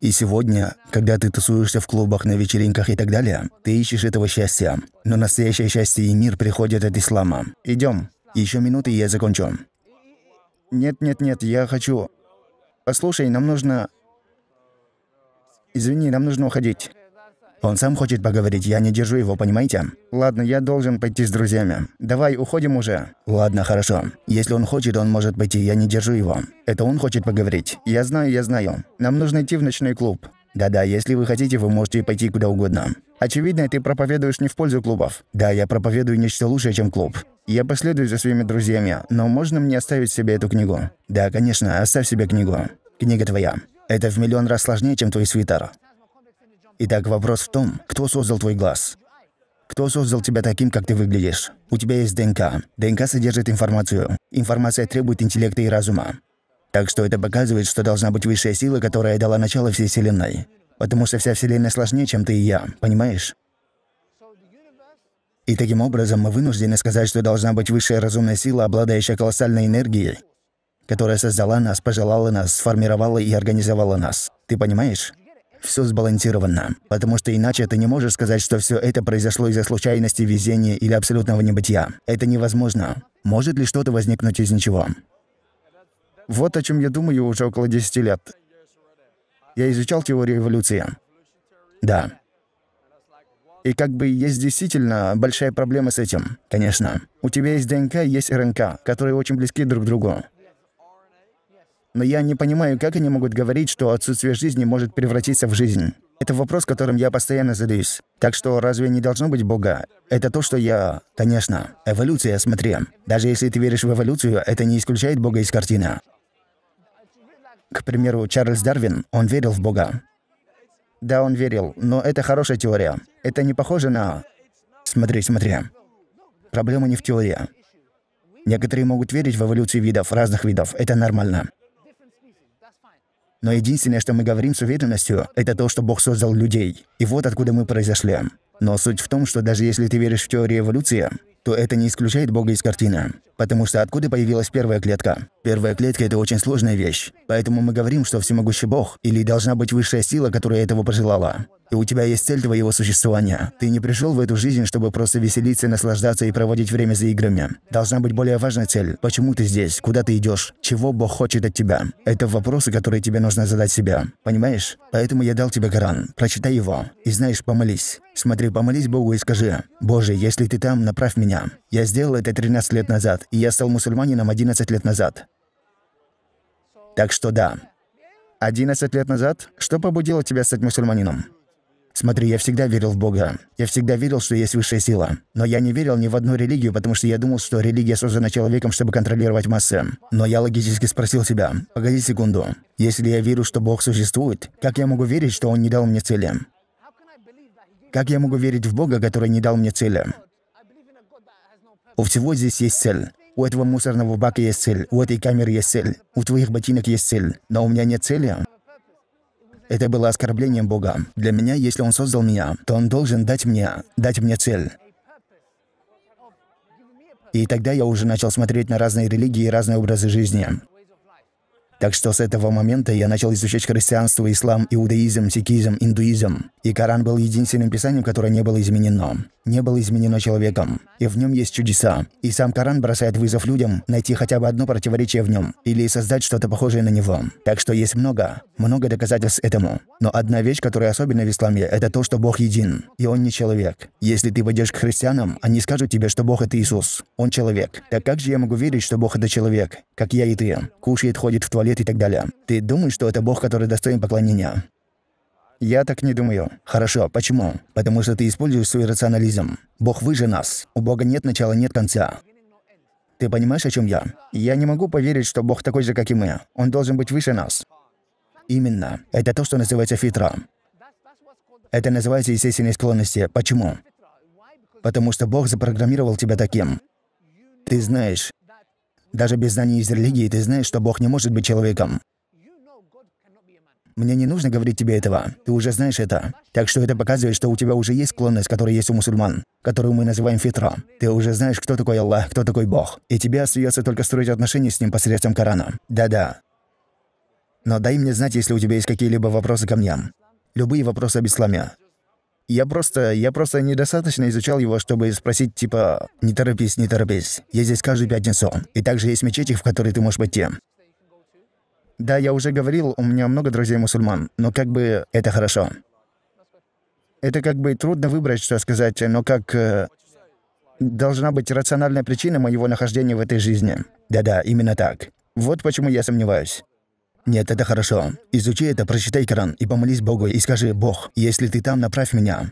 И сегодня, когда ты тусуешься в клубах, на вечеринках и так далее, ты ищешь этого счастья. Но настоящее счастье и мир приходят от ислама. Идем. Еще минуты, и я закончу. Нет-нет-нет, я хочу... Послушай, нам нужно... Извини, нам нужно уходить. Он сам хочет поговорить, я не держу его, понимаете? Ладно, я должен пойти с друзьями. Давай, уходим уже. Ладно, хорошо. Если он хочет, он может пойти, я не держу его. Это он хочет поговорить. Я знаю, я знаю. Нам нужно идти в ночной клуб. Да-да, если вы хотите, вы можете пойти куда угодно. Очевидно, ты проповедуешь не в пользу клубов. Да, я проповедую нечто лучшее, чем клуб. Я последую за своими друзьями, но можно мне оставить себе эту книгу? Да, конечно, оставь себе книгу. Книга твоя. Это в миллион раз сложнее, чем твой свитер. Итак, вопрос в том, кто создал твой глаз? Кто создал тебя таким, как ты выглядишь? У тебя есть ДНК. ДНК содержит информацию. Информация требует интеллекта и разума. Так что это показывает, что должна быть высшая сила, которая дала начало всей Вселенной. Потому что вся Вселенная сложнее, чем ты и я, понимаешь? И таким образом мы вынуждены сказать, что должна быть высшая разумная сила, обладающая колоссальной энергией, которая создала нас, пожелала нас, сформировала и организовала нас. Ты понимаешь? все сбалансировано. Потому что иначе ты не можешь сказать, что все это произошло из-за случайности, везения или абсолютного небытия. Это невозможно. Может ли что-то возникнуть из ничего? Вот о чем я думаю уже около 10 лет. Я изучал теорию эволюции. Да. И как бы есть действительно большая проблема с этим, конечно. У тебя есть ДНК, есть РНК, которые очень близки друг к другу. Но я не понимаю, как они могут говорить, что отсутствие жизни может превратиться в жизнь. Это вопрос, которым я постоянно задаюсь. Так что разве не должно быть Бога? Это то, что я... Конечно, эволюция, смотри. Даже если ты веришь в эволюцию, это не исключает Бога из картины. К примеру, Чарльз Дарвин, он верил в Бога. Да, он верил, но это хорошая теория. Это не похоже на... Смотри, смотри. Проблема не в теории. Некоторые могут верить в эволюцию видов, разных видов. Это нормально. Но единственное, что мы говорим с уверенностью, это то, что Бог создал людей. И вот откуда мы произошли. Но суть в том, что даже если ты веришь в теорию эволюции, то это не исключает Бога из картины. Потому что откуда появилась первая клетка? Первая клетка – это очень сложная вещь. Поэтому мы говорим, что всемогущий бог или должна быть высшая сила, которая этого пожелала. И у тебя есть цель твоего существования. Ты не пришел в эту жизнь, чтобы просто веселиться, наслаждаться и проводить время за играми. Должна быть более важная цель. Почему ты здесь? Куда ты идешь? Чего Бог хочет от тебя? Это вопросы, которые тебе нужно задать себе. Понимаешь? Поэтому я дал тебе Коран. Прочитай его. И знаешь, помолись. Смотри, помолись Богу и скажи, «Боже, если ты там, направь меня». Я сделал это 13 лет назад, и я стал мусульманином 11 лет назад. Так что да. 11 лет назад? Что побудило тебя стать мусульманином? Смотри, я всегда верил в Бога. Я всегда верил, что есть высшая сила. Но я не верил ни в одну религию, потому что я думал, что религия создана человеком, чтобы контролировать массы. Но я логически спросил себя, погоди секунду, если я верю, что Бог существует, как я могу верить, что Он не дал мне цели? Как я могу верить в Бога, который не дал мне цели? У всего здесь есть цель. У этого мусорного бака есть цель, у этой камеры есть цель, у твоих ботинок есть цель, но у меня нет цели. Это было оскорблением Бога. Для меня, если Он создал меня, то Он должен дать мне, дать мне цель. И тогда я уже начал смотреть на разные религии и разные образы жизни. Так что с этого момента я начал изучать христианство, ислам, иудаизм, сикизм, индуизм. И Коран был единственным писанием, которое не было изменено. Не было изменено человеком. И в нем есть чудеса. И сам Коран бросает вызов людям найти хотя бы одно противоречие в нем или создать что-то похожее на него. Так что есть много, много доказательств этому. Но одна вещь, которая особенна в исламе, это то, что Бог един, и Он не человек. Если ты пойдешь к христианам, они скажут тебе, что Бог это Иисус. Он человек. Так как же я могу верить, что Бог это человек, как я и ты? Кушает, ходит в туалет, амулет и так далее. Ты думаешь, что это бог, который достоин поклонения? Я так не думаю. Хорошо, почему? Потому что ты используешь свой рационализм. Бог выше нас. У Бога нет начала, нет конца. Ты понимаешь, о чем я? Я не могу поверить, что Бог такой же, как и мы. Он должен быть выше нас. Именно. Это то, что называется фитра. Это называется естественной склонности. Почему? Потому что Бог запрограммировал тебя таким. Ты знаешь, даже без знаний из религии ты знаешь, что Бог не может быть человеком. Мне не нужно говорить тебе этого. Ты уже знаешь это. Так что это показывает, что у тебя уже есть склонность, которая есть у мусульман, которую мы называем фитра. Ты уже знаешь, кто такой Аллах, кто такой Бог. И тебе остается только строить отношения с ним посредством Корана. Да-да. Но дай мне знать, если у тебя есть какие-либо вопросы ко мне. Любые вопросы об исламе. Я просто, я просто недостаточно изучал его, чтобы спросить, типа, не торопись, не торопись. Я здесь каждый пятницу. И также есть мечети, в которые ты можешь пойти. Да, я уже говорил, у меня много друзей мусульман, но как бы это хорошо. Это как бы трудно выбрать, что сказать, но как... Э, должна быть рациональная причина моего нахождения в этой жизни. Да-да, именно так. Вот почему я сомневаюсь. Нет, это хорошо. Изучи это, прочитай Коран и помолись Богу и скажи «Бог, если ты там, направь меня».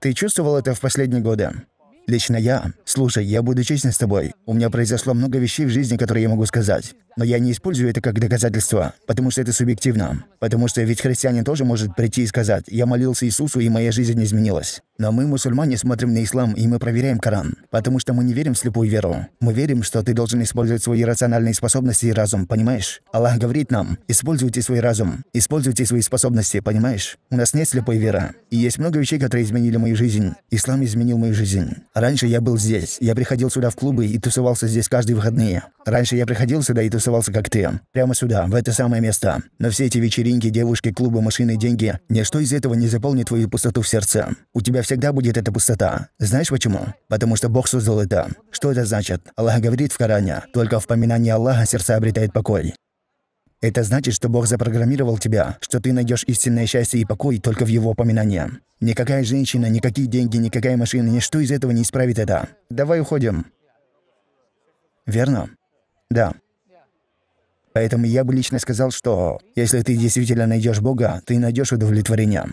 Ты чувствовал это в последние годы? Лично я. Слушай, я буду честен с тобой. У меня произошло много вещей в жизни, которые я могу сказать. Но я не использую это как доказательство, потому что это субъективно. Потому что ведь христианин тоже может прийти и сказать, «Я молился Иисусу, и моя жизнь изменилась». Но мы, мусульмане, смотрим на ислам, и мы проверяем Коран. Потому что мы не верим в слепую веру. Мы верим, что ты должен использовать свои рациональные способности и разум, понимаешь? Аллах говорит нам, используйте свой разум, используйте свои способности, понимаешь? У нас нет слепой веры. И есть много вещей, которые изменили мою жизнь. Ислам изменил мою жизнь. Раньше я был здесь. Я приходил сюда в клубы и тусовался здесь каждые выходные. Раньше я приходил сюда и тусовался тусовался, как ты. Прямо сюда, в это самое место. Но все эти вечеринки, девушки, клубы, машины, деньги. Ничто из этого не заполнит твою пустоту в сердце. У тебя всегда будет эта пустота. Знаешь почему? Потому что Бог создал это. Что это значит? Аллах говорит в Коране, только в поминании Аллаха сердце обретает покой. Это значит, что Бог запрограммировал тебя, что ты найдешь истинное счастье и покой только в Его упоминании. Никакая женщина, никакие деньги, никакая машина, ничто из этого не исправит это. Давай уходим. Верно? Да. Поэтому я бы лично сказал, что если ты действительно найдешь Бога, ты найдешь удовлетворение.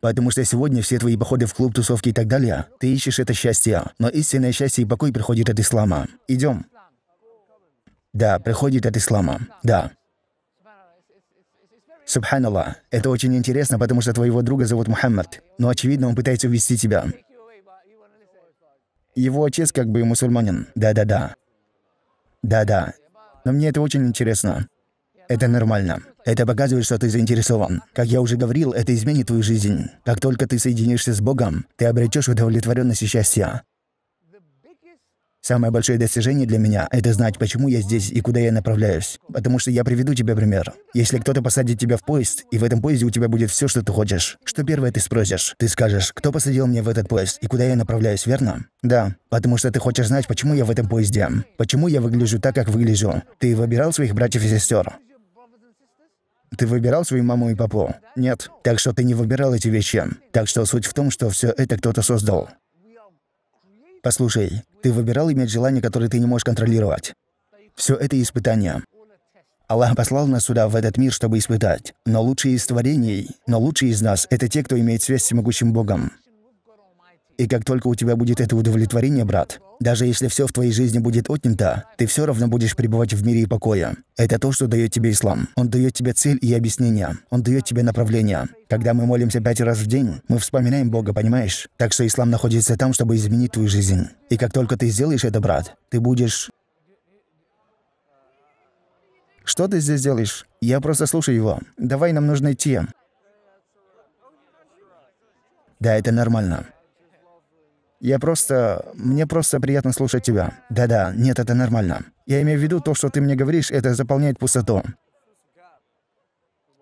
Потому что сегодня все твои походы в клуб, тусовки и так далее, ты ищешь это счастье. Но истинное счастье и покой приходит от ислама. Идем. Да, приходит от ислама. Да. Субханаллах, это очень интересно, потому что твоего друга зовут Мухаммад. Но, очевидно, он пытается увести тебя. Его отец как бы мусульманин. Да-да-да. Да-да, но мне это очень интересно. Это нормально. Это показывает, что ты заинтересован. Как я уже говорил, это изменит твою жизнь. Как только ты соединишься с Богом, ты обретешь удовлетворенность и счастье. Самое большое достижение для меня – это знать, почему я здесь и куда я направляюсь. Потому что я приведу тебе пример. Если кто-то посадит тебя в поезд, и в этом поезде у тебя будет все, что ты хочешь, что первое ты спросишь? Ты скажешь, кто посадил меня в этот поезд и куда я направляюсь, верно? Да, потому что ты хочешь знать, почему я в этом поезде. Почему я выгляжу так, как выгляжу. Ты выбирал своих братьев и сестер? Ты выбирал свою маму и папу? Нет. Так что ты не выбирал эти вещи. Так что суть в том, что все это кто-то создал. Послушай, ты выбирал иметь желание, которые ты не можешь контролировать. Все это испытание. Аллах послал нас сюда, в этот мир, чтобы испытать. Но лучшие из творений, но лучшие из нас — это те, кто имеет связь с всемогущим Богом. И как только у тебя будет это удовлетворение, брат, даже если все в твоей жизни будет отнято, ты все равно будешь пребывать в мире и покое. Это то, что дает тебе ислам. Он дает тебе цель и объяснение. Он дает тебе направление. Когда мы молимся пять раз в день, мы вспоминаем Бога, понимаешь? Так что ислам находится там, чтобы изменить твою жизнь. И как только ты сделаешь это, брат, ты будешь... Что ты здесь делаешь? Я просто слушаю его. Давай, нам нужно идти. Да, это нормально. Я просто... Мне просто приятно слушать тебя. Да-да, нет, это нормально. Я имею в виду то, что ты мне говоришь, это заполняет пустоту.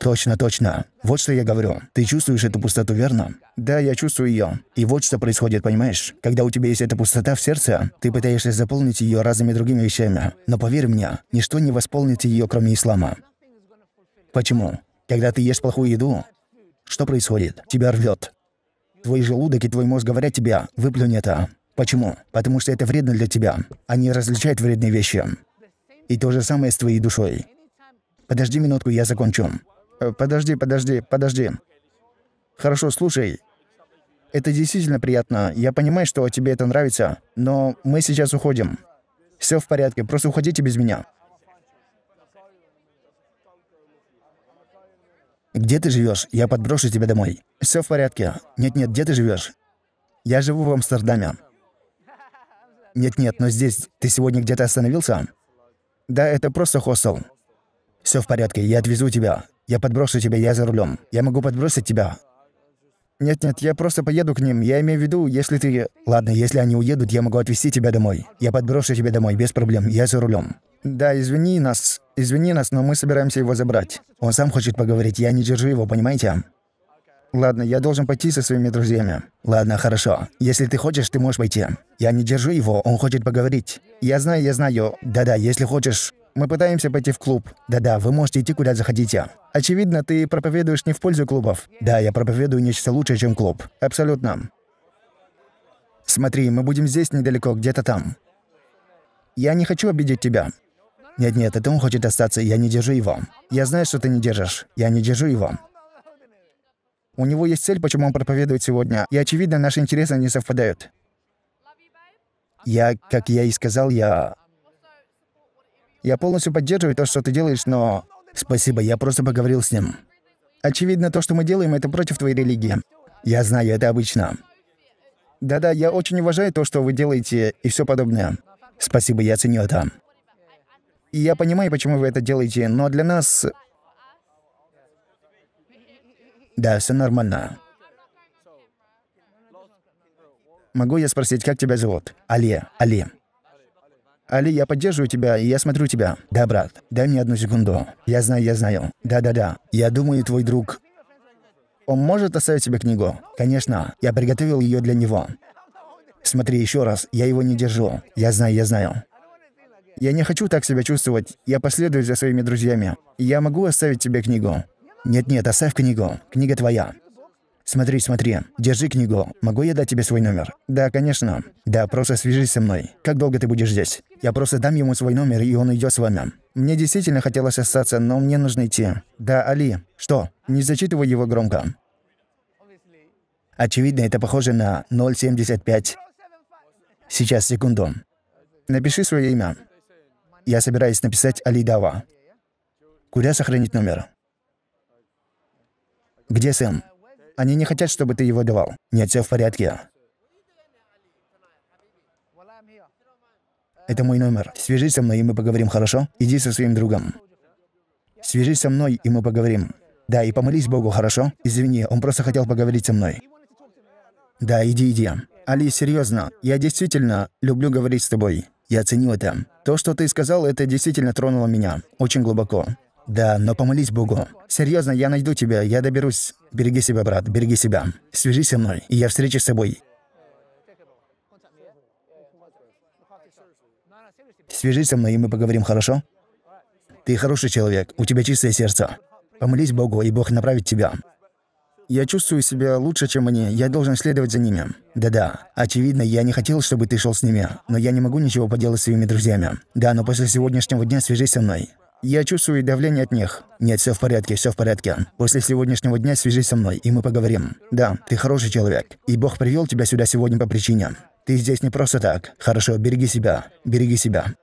Точно, точно. Вот что я говорю. Ты чувствуешь эту пустоту, верно? Да, я чувствую ее. И вот что происходит, понимаешь? Когда у тебя есть эта пустота в сердце, ты пытаешься заполнить ее разными другими вещами. Но поверь мне, ничто не восполнит ее, кроме ислама. Почему? Когда ты ешь плохую еду, что происходит? Тебя рвет. Твой желудок и твой мозг говорят тебе «выплюнь это». Почему? Потому что это вредно для тебя. Они различают вредные вещи. И то же самое с твоей душой. Подожди минутку, я закончу. Э, подожди, подожди, подожди. Хорошо, слушай. Это действительно приятно. Я понимаю, что тебе это нравится, но мы сейчас уходим. Все в порядке, просто уходите без меня. «Где ты живешь? Я подброшу тебя домой». Все в порядке. Нет-нет, где ты живешь? Я живу в Амстердаме. Нет-нет, но здесь ты сегодня где-то остановился? Да, это просто хостел. Все в порядке, я отвезу тебя. Я подброшу тебя, я за рулем. Я могу подбросить тебя. Нет-нет, я просто поеду к ним. Я имею в виду, если ты... Ладно, если они уедут, я могу отвезти тебя домой. Я подброшу тебя домой, без проблем, я за рулем. Да, извини нас, извини нас, но мы собираемся его забрать. Он сам хочет поговорить, я не держу его, понимаете? Ладно, я должен пойти со своими друзьями. Ладно, хорошо. Если ты хочешь, ты можешь пойти. Я не держу его, он хочет поговорить. Я знаю, я знаю. Да-да, если хочешь. Мы пытаемся пойти в клуб. Да-да, вы можете идти куда захотите. Очевидно, ты проповедуешь не в пользу клубов. Да, я проповедую нечто лучшее, чем клуб. Абсолютно. Смотри, мы будем здесь недалеко, где-то там. Я не хочу обидеть тебя. Нет-нет, это он хочет остаться, я не держу его. Я знаю, что ты не держишь. Я не держу его. У него есть цель, почему он проповедует сегодня, и, очевидно, наши интересы не совпадают. Я, как я и сказал, я... Я полностью поддерживаю то, что ты делаешь, но... Спасибо, я просто поговорил с ним. Очевидно, то, что мы делаем, это против твоей религии. Я знаю, это обычно. Да-да, я очень уважаю то, что вы делаете, и все подобное. Спасибо, я ценю это. И я понимаю, почему вы это делаете, но для нас... Да, все нормально. Могу я спросить, как тебя зовут? Али, Али. Али, я поддерживаю тебя, и я смотрю тебя. Да, брат, дай мне одну секунду. Я знаю, я знаю. Да-да-да. Я думаю, твой друг... Он может оставить себе книгу? Конечно. Я приготовил ее для него. Смотри еще раз, я его не держу. Я знаю, я знаю. Я не хочу так себя чувствовать. Я последую за своими друзьями. Я могу оставить тебе книгу?» «Нет-нет, оставь книгу. Книга твоя». «Смотри, смотри. Держи книгу. Могу я дать тебе свой номер?» «Да, конечно. Да, просто свяжись со мной. Как долго ты будешь здесь?» «Я просто дам ему свой номер, и он идет с вами». «Мне действительно хотелось остаться, но мне нужно идти». «Да, Али. Что? Не зачитывай его громко». Очевидно, это похоже на 0,75. Сейчас, секунду. Напиши свое имя. Я собираюсь написать Али Дава. Куря сохранить номер? Где сын? Они не хотят, чтобы ты его давал. Нет, все в порядке. Это мой номер. Свяжись со мной, и мы поговорим, хорошо? Иди со своим другом. Свяжись со мной, и мы поговорим. Да, и помолись Богу, хорошо? Извини, он просто хотел поговорить со мной. Да, иди, иди. Али, серьезно, я действительно люблю говорить с тобой. Я оценил это. То, что ты сказал, это действительно тронуло меня. Очень глубоко. Да, но помолись Богу. Серьезно, я найду тебя, я доберусь. Береги себя, брат, береги себя. Свяжись со мной, и я встречусь с тобой. Свяжись со мной, и мы поговорим, хорошо? Ты хороший человек, у тебя чистое сердце. Помолись Богу, и Бог направит тебя. Я чувствую себя лучше, чем они. Я должен следовать за ними. Да-да. Очевидно, я не хотел, чтобы ты шел с ними. Но я не могу ничего поделать с своими друзьями. Да, но после сегодняшнего дня свяжись со мной. Я чувствую давление от них. Нет, все в порядке, все в порядке. После сегодняшнего дня свяжись со мной, и мы поговорим. Да, ты хороший человек. И Бог привел тебя сюда сегодня по причине. Ты здесь не просто так. Хорошо, береги себя. Береги себя.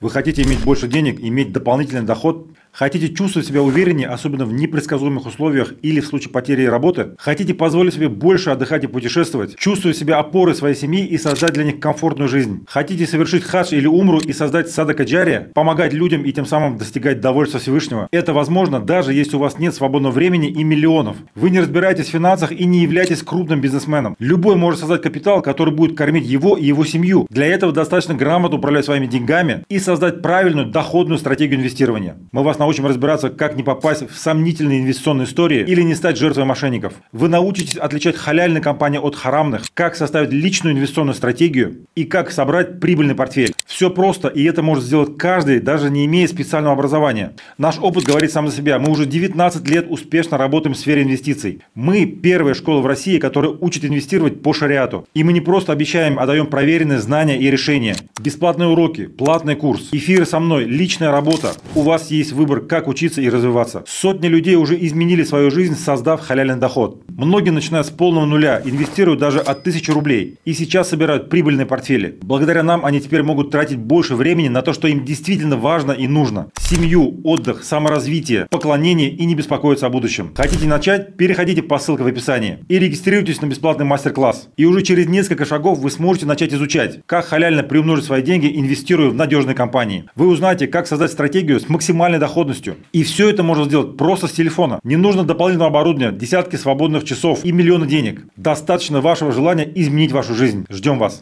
Вы хотите иметь больше денег, иметь дополнительный доход, Хотите чувствовать себя увереннее, особенно в непредсказуемых условиях или в случае потери работы? Хотите позволить себе больше отдыхать и путешествовать? Чувствуя себя опорой своей семьи и создать для них комфортную жизнь? Хотите совершить хадж или умру и создать садакаджария? Помогать людям и тем самым достигать довольства Всевышнего? Это возможно, даже если у вас нет свободного времени и миллионов. Вы не разбираетесь в финансах и не являетесь крупным бизнесменом. Любой может создать капитал, который будет кормить его и его семью. Для этого достаточно грамотно управлять своими деньгами и создать правильную доходную стратегию инвестирования. Мы вас научим разбираться, как не попасть в сомнительные инвестиционные истории или не стать жертвой мошенников. Вы научитесь отличать халяльные компании от харамных, как составить личную инвестиционную стратегию и как собрать прибыльный портфель. Все просто, и это может сделать каждый, даже не имея специального образования. Наш опыт говорит сам за себя. Мы уже 19 лет успешно работаем в сфере инвестиций. Мы первая школа в России, которая учит инвестировать по шариату. И мы не просто обещаем, а даем проверенные знания и решения. Бесплатные уроки, платный курс, эфиры со мной, личная работа. У вас есть выбор выбор, как учиться и развиваться. Сотни людей уже изменили свою жизнь, создав халяльный доход. Многие начинают с полного нуля, инвестируют даже от 1000 рублей. И сейчас собирают прибыльные портфели. Благодаря нам они теперь могут тратить больше времени на то, что им действительно важно и нужно. Семью, отдых, саморазвитие, поклонение и не беспокоиться о будущем. Хотите начать? Переходите по ссылке в описании. И регистрируйтесь на бесплатный мастер-класс. И уже через несколько шагов вы сможете начать изучать, как халяльно приумножить свои деньги, инвестируя в надежные компании. Вы узнаете, как создать стратегию с максимальной доходом доходностью. И все это можно сделать просто с телефона. Не нужно дополнительного оборудования, десятки свободных часов и миллионы денег. Достаточно вашего желания изменить вашу жизнь. Ждем вас.